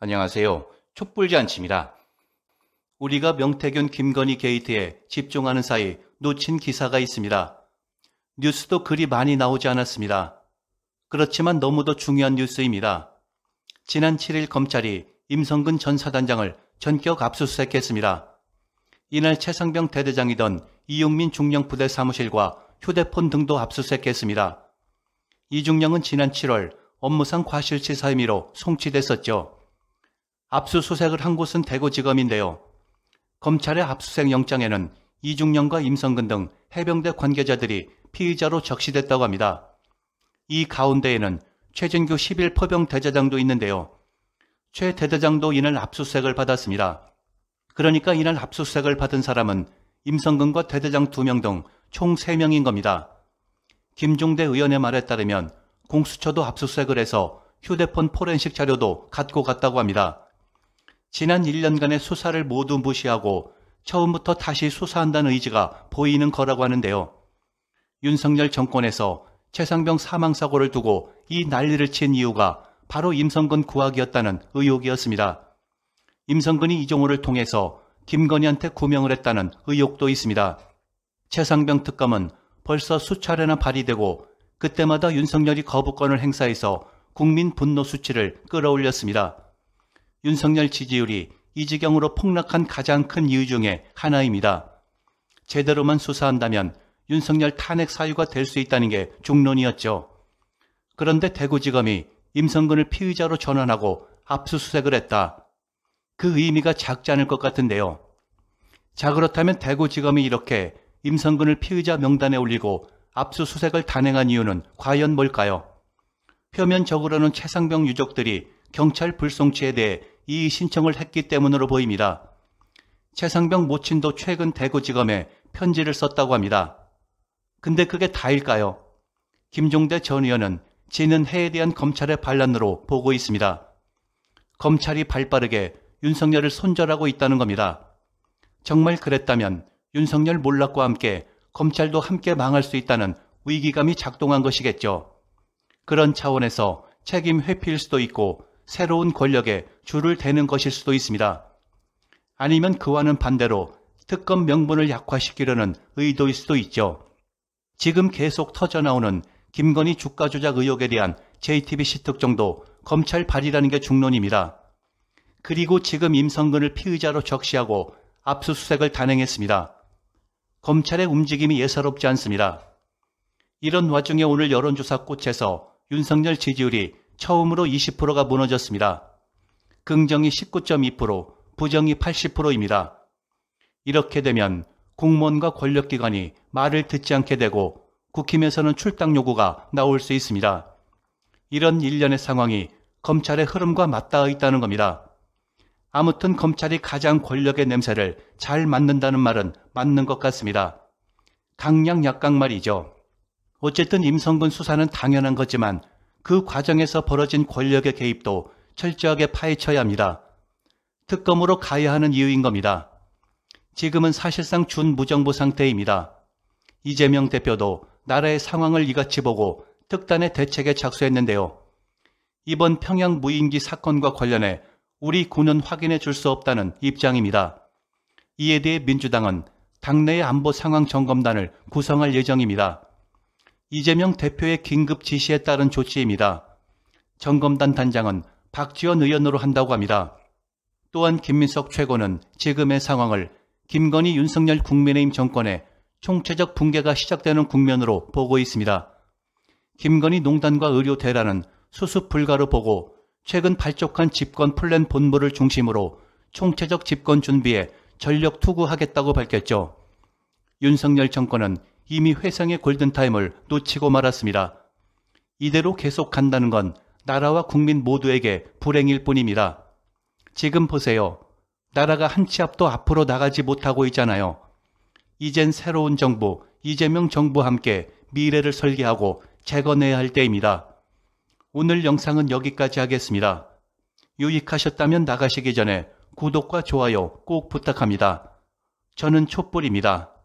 안녕하세요. 촛불잔치입니다. 우리가 명태균 김건희 게이트에 집중하는 사이 놓친 기사가 있습니다. 뉴스도 그리 많이 나오지 않았습니다. 그렇지만 너무도 중요한 뉴스입니다. 지난 7일 검찰이 임성근 전 사단장을 전격 압수수색했습니다. 이날 최상병 대대장이던 이용민 중령부대 사무실과 휴대폰 등도 압수수색했습니다. 이중령은 지난 7월 업무상 과실치사 혐의로 송치됐었죠. 압수수색을 한 곳은 대구지검인데요. 검찰의 압수수색 영장에는 이중령과 임성근 등 해병대 관계자들이 피의자로 적시됐다고 합니다. 이 가운데에는 최진규 11 포병 대대장도 있는데요. 최 대대장도 이날 압수수색을 받았습니다. 그러니까 이날 압수수색을 받은 사람은 임성근과 대대장 2명 등 총 3명인 겁니다. 김종대 의원의 말에 따르면 공수처도 압수수색을 해서 휴대폰 포렌식 자료도 갖고 갔다고 합니다. 지난 1년간의 수사를 모두 무시하고 처음부터 다시 수사한다는 의지가 보이는 거라고 하는데요. 윤석열 정권에서 최상병 사망 사고를 두고 이 난리를 친 이유가 바로 임성근 구하기였다는 의혹이었습니다. 임성근이 이종호를 통해서 김건희한테 구명을 했다는 의혹도 있습니다. 최상병 특검은 벌써 수차례나 발의되고 그때마다 윤석열이 거부권을 행사해서 국민 분노 수치를 끌어올렸습니다. 윤석열 지지율이 이 지경으로 폭락한 가장 큰 이유 중에 하나입니다. 제대로만 수사한다면 윤석열 탄핵 사유가 될 수 있다는 게 중론이었죠. 그런데 대구지검이 임성근을 피의자로 전환하고 압수수색을 했다. 그 의미가 작지 않을 것 같은데요. 자 그렇다면 대구지검이 이렇게 임성근을 피의자 명단에 올리고 압수수색을 단행한 이유는 과연 뭘까요? 표면적으로는 최상병 유족들이 경찰 불송치에 대해 이의 신청을 했기 때문으로 보입니다. 최상병 모친도 최근 대구지검에 편지를 썼다고 합니다. 근데 그게 다일까요? 김종대 전 의원은 지는 해에 대한 검찰의 반란으로 보고 있습니다. 검찰이 발빠르게 윤석열을 손절하고 있다는 겁니다. 정말 그랬다면 윤석열 몰락과 함께 검찰도 함께 망할 수 있다는 위기감이 작동한 것이겠죠. 그런 차원에서 책임 회피일 수도 있고 새로운 권력에 줄을 대는 것일 수도 있습니다. 아니면 그와는 반대로 특검 명분을 약화시키려는 의도일 수도 있죠. 지금 계속 터져나오는 김건희 주가 조작 의혹에 대한 JTBC 특정도 검찰 발의라는 게 중론입니다. 그리고 지금 임성근을 피의자로 적시하고 압수수색을 단행했습니다. 검찰의 움직임이 예사롭지 않습니다. 이런 와중에 오늘 여론조사 꽃에서 윤석열 지지율이 처음으로 20%가 무너졌습니다. 긍정이 19.2%, 부정이 80%입니다. 이렇게 되면 공무원과 권력기관이 말을 듣지 않게 되고 국힘에서는 출당 요구가 나올 수 있습니다. 이런 일련의 상황이 검찰의 흐름과 맞닿아 있다는 겁니다. 아무튼 검찰이 가장 권력의 냄새를 잘 맡는다는 말은 맞는 것 같습니다. 강량 약강 말이죠. 어쨌든 임성근 수사는 당연한 거지만 그 과정에서 벌어진 권력의 개입도 철저하게 파헤쳐야 합니다. 특검으로 가야 하는 이유인 겁니다. 지금은 사실상 준무정부 상태입니다. 이재명 대표도 나라의 상황을 이같이 보고 특단의 대책에 착수했는데요. 이번 평양 무인기 사건과 관련해 우리 군은 확인해 줄 수 없다는 입장입니다. 이에 대해 민주당은 당내의 안보 상황 점검단을 구성할 예정입니다. 이재명 대표의 긴급 지시에 따른 조치입니다. 점검단 단장은 박지원 의원으로 한다고 합니다. 또한 김민석 최고는 지금의 상황을 김건희 윤석열 국민의힘 정권의 총체적 붕괴가 시작되는 국면으로 보고 있습니다. 김건희 농단과 의료 대란은 수습 불가로 보고 최근 발족한 집권 플랜 본부를 중심으로 총체적 집권 준비에 전력 투구하겠다고 밝혔죠. 윤석열 정권은 이미 회상의 골든타임을 놓치고 말았습니다. 이대로 계속 간다는 건 나라와 국민 모두에게 불행일 뿐입니다. 지금 보세요. 나라가 한 치 앞도 앞으로 나가지 못하고 있잖아요. 이젠 새로운 정부, 이재명 정부와 함께 미래를 설계하고 재건해야 할 때입니다. 오늘 영상은 여기까지 하겠습니다. 유익하셨다면 나가시기 전에 구독과 좋아요 꼭 부탁합니다. 저는 촛불입니다.